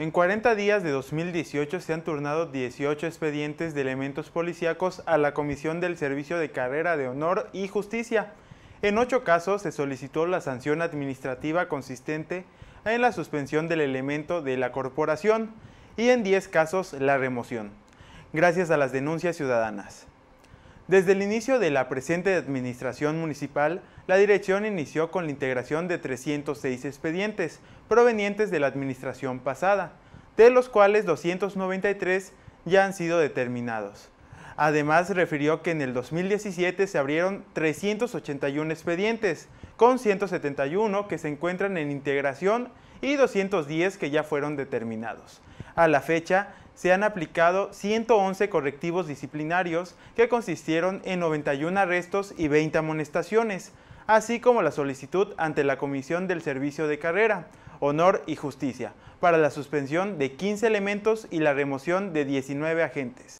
En 40 días de 2018 se han turnado 18 expedientes de elementos policíacos a la Comisión del Servicio de Carrera de Honor y Justicia. En ocho casos se solicitó la sanción administrativa consistente en la suspensión del elemento de la corporación y en 10 casos la remoción, gracias a las denuncias ciudadanas. Desde el inicio de la presente administración municipal, la dirección inició con la integración de 306 expedientes provenientes de la administración pasada, de los cuales 293 ya han sido determinados. Además, refirió que en el 2017 se abrieron 381 expedientes, con 171 que se encuentran en integración y 210 que ya fueron determinados. A la fecha, se han aplicado 111 correctivos disciplinarios que consistieron en 91 arrestos y 20 amonestaciones, así como la solicitud ante la Comisión del Servicio de Carrera, Honor y Justicia, para la suspensión de 15 elementos y la remoción de 19 agentes.